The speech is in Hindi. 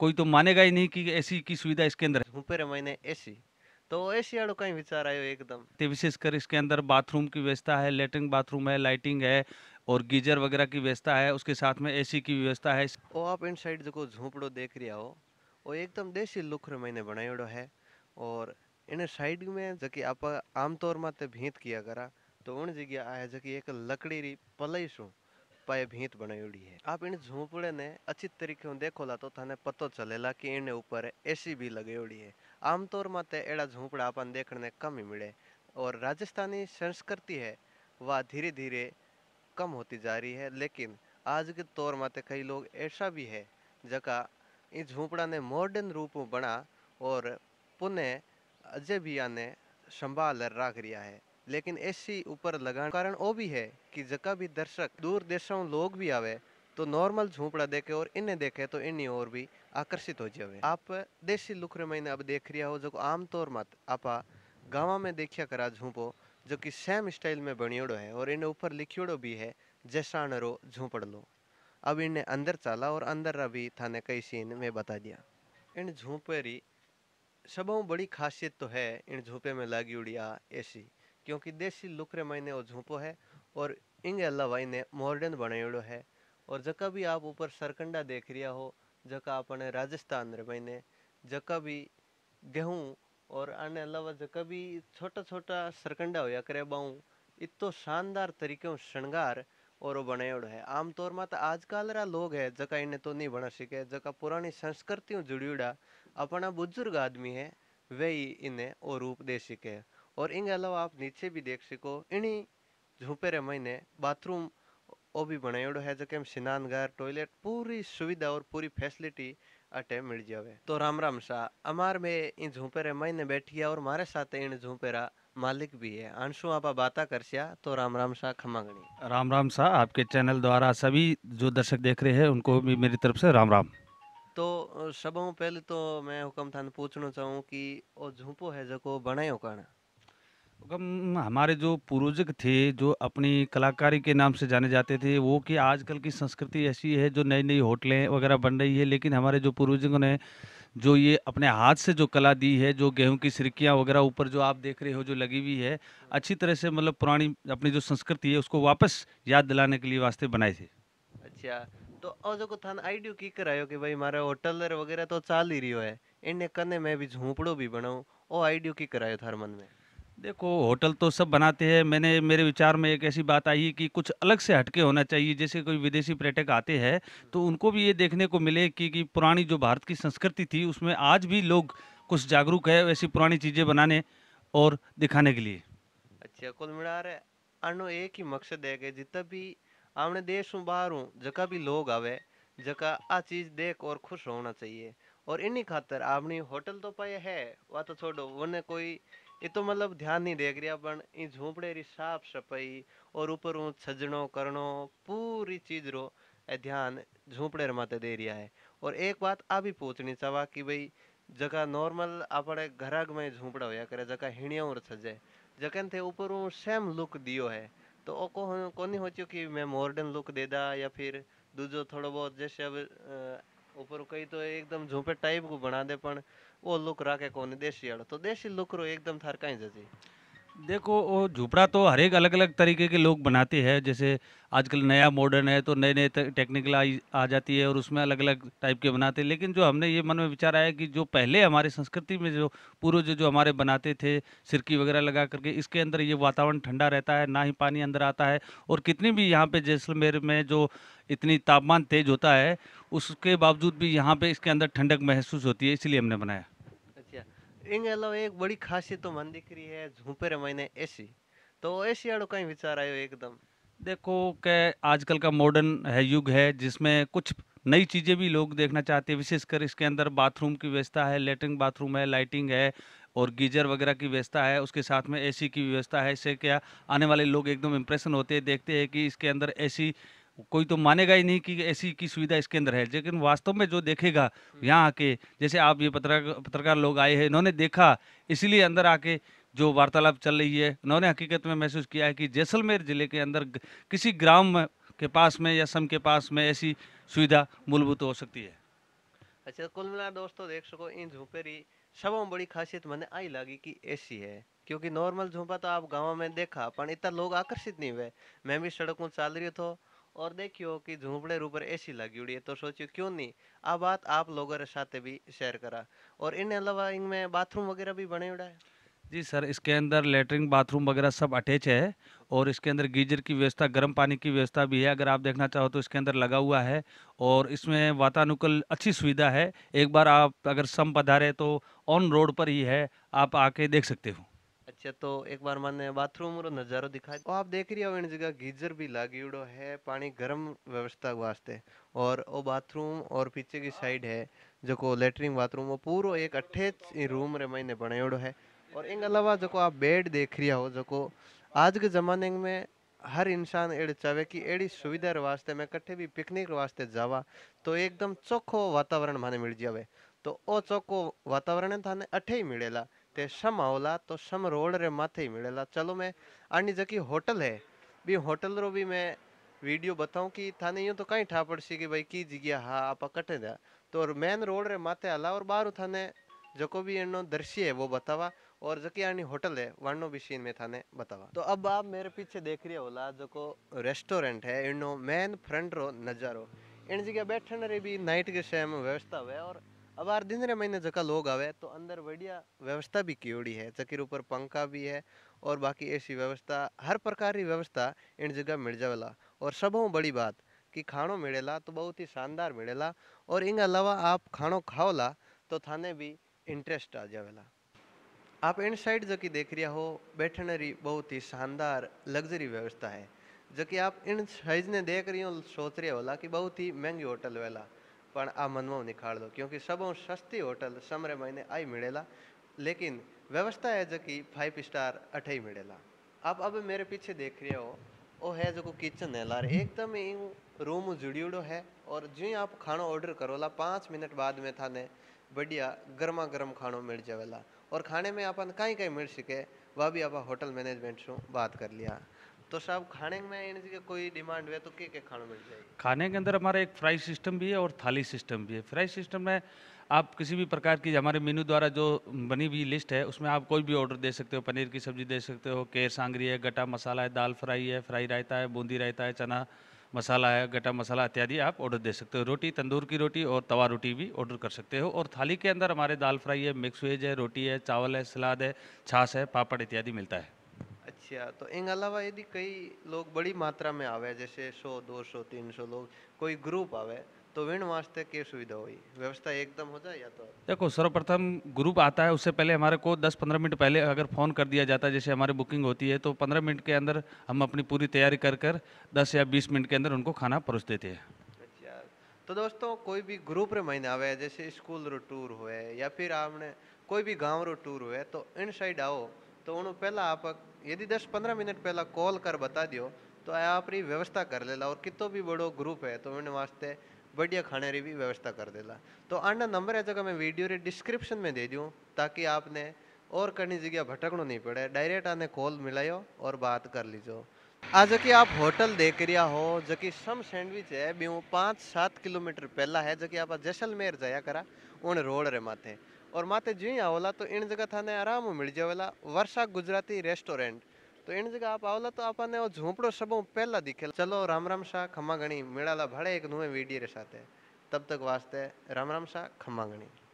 कोई तो मानेगा ही नहीं कि एसी की सुविधा इसके अंदर है ऊपर मैंने एसी तो एसी वालों का ही विचार आयो एकदम विशेषकर इसके अंदर बाथरूम की व्यवस्था है लेटरिन बाथरूम है लाइटिंग है और गीजर वगैरह की व्यवस्था है उसके साथ में एसी की व्यवस्था है ओ आप इन साइड जो झोंपड़ो देख रहा हो वो एकदम देसी लुक रे मैंने बनायोड़ो है और इन साइड में जबकि आप आमतौर में भीत किया करा तो उन जगह आया है एक लकड़ी री पलई शू पाए भीत बनायोड़ी है आप इन झोंपड़े ने अच्छी तरीके से देखो ला तो थाने पतो चलेला कि इन ऊपर एसी भी लगेड़ी है आमतौर में एड़ा झोंपड़ा अपन देखने कम ही मिले और राजस्थानी संस्कृति है वह धीरे धीरे कम होती जा रही है लेकिन आज के तौर में कई लोग ऐसा भी है जका इन झोंपड़ा ने मॉडर्न रूप में बना और पुनः अजय भी आने संभाल रख रिया है लेकिन ऐसी ऊपर लगाने कारण वो भी है कि जका भी दर्शक दूर देशों लोग भी आवे तो नॉर्मल झूपड़ा देखे और इन्हें देखे तो इन्हीं और भी आकर्षित हो जावे आप देसी लुखरे महीने अब देख रहा हो जो आमतौर मत आप गाँव में देखिया करा झूपो जो कि सेम स्टाइल में बनियोड़ो है और इन्हें ऊपर लिखियोड़ो भी है जैसा रो झूपड़ लो अब इन्हें अंदर चला और अंदर अभी थाने कई सीन में बता दिया इन झोंपे री सबों बड़ी खासियत तो है इन झोंपे में लागी उड़िया ऐसी क्योंकि देसी लुकरे मायने वो झोंपो है और इंग अलावाई ने मॉडर्न बनायेड़ो है और जका भी आप ऊपर सरकंडा देख रिया हो जका अपने राजस्थान रे मायने जका भी गेहूँ और आने अलावा जका भी छोटा छोटा सरकंडा होया करे बाऊ इतो शानदार तरीके श्रृंगार और वो बनायेड़ो है आमतौर में तो आजकल रा लोग है जका इन्हें तो नहीं बना सके जका पुरानी संस्कृतियों जुड़ियोड़ा अपना बुजुर्ग आदमी है वे ही इन्हें और रूप दे सके और इनके अलावा आप नीचे भी देख सको इन्हीं झूपे महीने बाथरूम ओ भी बनायोडो है जके स्नान घर टॉयलेट पूरी सुविधा और पूरी फैसिलिटी अटे मिल जावे तो राम राम शाह अमार में इन झूपे महीने बैठी है और मारे साथ इन झूपे मालिक भी है अंशु आप बाता सिया तो राम राम शाह खम्मा गणी राम राम शाह आपके चैनल द्वारा सभी जो दर्शक देख रहे हैं उनको भी मेरी तरफ से राम राम तो सबों पहले तो मैं हुक्म था पूछना चाहूँ कि वो झूपो है जको बनायो काना तो हमारे जो पूर्वजक थे जो अपनी कलाकारी के नाम से जाने जाते थे वो कि आजकल की संस्कृति ऐसी है जो नई नई होटलें वगैरह बन रही है लेकिन हमारे जो पूर्वजों ने जो ये अपने हाथ से जो कला दी है जो गेहूं की सिरकियाँ वगैरह ऊपर जो आप देख रहे हो जो लगी हुई है अच्छी तरह से मतलब पुरानी अपनी जो संस्कृति है उसको वापस याद दिलाने के लिए वास्ते बनाए थे अच्छा तो औजो को थान आइडियो की करायो कि भाई हमारा होटल वगैरह तो चाल ही रही है इन्हें कने मैं भी झोंपड़ो भी बनाऊँ ओ आइडियो की करायो थार मन में देखो होटल तो सब बनाते हैं मैंने मेरे विचार में एक ऐसी बात आई कि कुछ अलग से हटके होना चाहिए जैसे कोई विदेशी पर्यटक आते हैं तो उनको भी ये देखने को मिले कि, कि पुरानी जो भारत की संस्कृति थी उसमें आज भी लोग कुछ जागरूक है वैसी पुरानी चीज़ें बनाने और दिखाने के लिए अच्छा कुल मिला अनु एक ही मकसद है कि जितना भी आपने देश में बाहर हूँ जगह भी लोग आवे जगह आ चीज़ देख और खुश होना चाहिए और इन्हीं खातर आपने होटल तो पाए है वह तो छोड़ो उन्हें कोई ये तो मतलब ध्यान नहीं देख रहा पर ई झोपड़े री साफ सफाई और ऊपर ऊ छजनो करनो पूरी चीज रो ध्यान झोपड़े रे माते दे रिया है और एक बात आ भी पूछनी चावा कि भाई जगह नॉर्मल अपने घराग में झोपड़ा होया करे जगह हिणिया और छजे जकन थे ऊपर ऊ सेम लुक दियो है तो ओ को कोनी होचो कि मैं मॉडर्न लुक दे दा या फिर दूजो थोड़ो बहुत जैसे अब ऊपर कई तो एकदम झोंपे टाइप को बना दे पर वो लुक राखे कौन देसी वाला तो देसी लुक रो एकदम थार कहीं जजी देखो वो झुपड़ा तो हर एक अलग अलग तरीके के लोग बनाते हैं जैसे आजकल नया मॉडर्न है तो नए नए टेक्निकल आ, आ जाती है और उसमें अलग अलग टाइप के बनाते हैं लेकिन जो हमने ये मन में विचार आया कि जो पहले हमारे संस्कृति में जो पूर्व जो हमारे बनाते थे सिरकी वगैरह लगा करके इसके अंदर ये वातावरण ठंडा रहता है ना ही पानी अंदर आता है और कितनी भी यहाँ पर जैसलमेर में जो इतनी तापमान तेज होता है उसके बावजूद भी यहाँ पर इसके अंदर ठंडक महसूस होती है इसलिए हमने बनाया इन अलावा एक बड़ी खासियत तो मन दिख रही है झूंपेर महीने ऐसी तो ऐसी आड़ो कहीं विचार आयो एकदम देखो के आजकल का मॉडर्न है युग है जिसमें कुछ नई चीज़ें भी लोग देखना चाहते हैं विशेषकर इसके अंदर बाथरूम की व्यवस्था है लेटरिन बाथरूम है लाइटिंग है और गीजर वगैरह की व्यवस्था है उसके साथ में एसी की व्यवस्था है इससे क्या आने वाले लोग एकदम इम्प्रेशन होते हैं देखते हैं कि इसके अंदर एसी कोई तो मानेगा ही नहीं कि ऐसी की सुविधा इसके अंदर है लेकिन वास्तव में जो देखेगा यहाँ आके जैसे आप ये पत्रकार पत्रकार लोग आए हैं इन्होंने देखा इसीलिए अंदर आके जो वार्तालाप चल रही है उन्होंने हकीकत में महसूस किया है कि जैसलमेर ज़िले के अंदर किसी ग्राम के पास में या सम के पास में ऐसी सुविधा मूलभूत हो सकती है अच्छा तो कुल मिला दोस्तों देख सको इन झोंपेरी सबों बड़ी खासियत मैंने आई लगी कि ऐसी है क्योंकि नॉर्मल झोंपा तो आप गाँव में देखा पर इतना लोग आकर्षित नहीं हुए मैं भी सड़कों चाल रही थो और देखियो कि झोंपड़े ए ऐसी लगी है तो सोचियो क्यों नहीं आ बात आप लोगों के साथ भी शेयर करा और इन अलावा इनमें बाथरूम वगैरह भी बने हुआ है जी सर इसके अंदर लेटरिन बाथरूम वगैरह सब अटैच है और इसके अंदर गीजर की व्यवस्था गर्म पानी की व्यवस्था भी है अगर आप देखना चाहो तो इसके अंदर लगा हुआ है और इसमें वातानुकूल अच्छी सुविधा है एक बार आप अगर सम पधारे तो ऑन रोड पर ही है आप आके देख सकते हो नीचे तो एक बार मैंने बाथरूम रो नजारो दिखा और आप देख रही हो इन जगह गीजर भी उड़ो है पानी गर्म व्यवस्था वास्ते और वो बाथरूम और पीछे की साइड है जो लेटरिन बाथरूम वो पूरा एक अट्ठे रूम रे मैंने उड़ो है और इन अलावा जो आप बेड देख रही हो जो आज के ज़माने में हर इंसान अड़े चाहे कि एड़ी सुविधा वास्ते में कट्ठे भी पिकनिक वास्ते जावा तो एकदम चोखो वातावरण माने मिल जावे तो ओ चोखो वातावरण थाने अठे ही मिलेला ते सम તે तो सम रोड रे माथे ही मिलेला चलो मैं आनी जकी होटल है भी होटल रो भी मैं वीडियो बताऊं कि था नहीं तो कहीं ठा पड़ सी कि भाई की जगह हाँ आप कटे जा तो और मेन रोड रे माथे आला और बाहर थाने जको भी एनो दृश्य है वो बतावा और जकी आनी होटल है वर्णो भी सीन में थाने बतावा तो अब आप मेरे पीछे देख रहे होला जको रेस्टोरेंट है इनो मेन फ्रंट रो नजारो इन जगह बैठने रे भी नाइट के सेम व्यवस्था है और अब आर दिन रे महीने जका लोग आवे तो अंदर बढ़िया व्यवस्था भी ओडी है जकीर ऊपर पंखा भी है और बाकी ऐसी व्यवस्था हर प्रकार की व्यवस्था इन जगह मिल जावेला और सबों बड़ी बात कि खाणो मिलेला तो बहुत ही शानदार मिलेला और इन अलावा आप खाणो खाओला तो थाने भी इंटरेस्ट आ जावेला आप इन साइड जो कि देख रहा हो बैठने री बहुत ही शानदार लग्जरी व्यवस्था है जो कि आप इन साइज ने देख रही हो सोच रहे होला कि बहुत ही महंगी होटल वेला પણ આ મનમાં નિખાળદો क्योंकि સબો सस्ती होटल समरे महीने आई मिलेला लेकिन व्यवस्था है जो कि फाइव स्टार अठे ही मिलेला आप अब मेरे पीछे देख रहे हो वो है जो किचन है लार एकदम ही रूम जुड़ियोड़ो है और जो ही आप खाना ऑर्डर करो ला पाँच मिनट बाद में था ने बढ़िया गर्मा गर्म खानों मिल जावेला और खाने में अपन कहीं कहीं मिल सके वह भी आप होटल मैनेजमेंट से बात कर लिया तो साहब खाने में इनकी कोई डिमांड है तो क्या क्या खाना मिल जाएगी खाने के अंदर हमारा एक फ्राई सिस्टम भी है और थाली सिस्टम भी है फ्राई सिस्टम में आप किसी भी प्रकार की हमारे मेन्यू द्वारा जो बनी हुई लिस्ट है उसमें आप कोई भी ऑर्डर दे सकते हो पनीर की सब्ज़ी दे सकते हो केर सांगरी है गटा मसाला है दाल फ्राई है फ्राई रायता है बूंदी रायता है चना मसाला है गटा मसाला इत्यादि आप ऑर्डर दे सकते हो रोटी तंदूर की रोटी और तवा रोटी भी ऑर्डर कर सकते हो और थाली के अंदर हमारे दाल फ्राई है मिक्स वेज है रोटी है चावल है सलाद है छाछ है पापड़ इत्यादि मिलता है પૂછ્યા तो इन अलावा यदि कई लोग बड़ी मात्रा में आवे जैसे 100 200 300 लोग कोई ग्रुप आवे तो ऋण वास्ते के सुविधा हुई व्यवस्था एकदम हो जाए या तो देखो सर्वप्रथम ग्रुप आता है उससे पहले हमारे को 10-15 मिनट पहले अगर फ़ोन कर दिया जाता है जैसे हमारी बुकिंग होती है तो 15 मिनट के अंदर हम अपनी पूरी तैयारी कर कर 10 या 20 मिनट के अंदर उनको खाना परोस देते हैं अच्छा। तो दोस्तों कोई भी ग्रुप रे महीने आवे जैसे स्कूल रो टूर हुए या फिर आपने कोई भी गांव रो टूर हुए तो इन साइड आओ तो उन्होंने पहला आप यदि 10 15 मिनट पहला कॉल कर बता दियो तो आप री व्यवस्था कर लेला और कितो भी बड़ो ग्रुप है तो उन्होंने वास्ते बढ़िया खाने री भी व्यवस्था कर देला तो आना नंबर है जगह मैं वीडियो रे डिस्क्रिप्शन में दे दूँ ताकि आपने और करनी जगह भटकनो नहीं पड़े डायरेक्ट आने कॉल मिलायो और बात कर लीजिए आज की आप होटल देख रिया हो जो कि सम सैंडविच है बी पाँच सात किलोमीटर पहला है जो कि आप जैसलमेर जाया करा उन रोड रे माथे और माथे जो ही आवला तो इन जगह थाने आराम मिल जावेला वर्षा गुजराती रेस्टोरेंट तो इन जगह आप आओला तो आपने वो झोंपड़ो सब पहला दिखे चलो राम राम शाह खम्मा गणी मिलाला भड़े एक नुए वीडियो रे साथ तब तक वास्ते राम राम शाह खम्मा गणी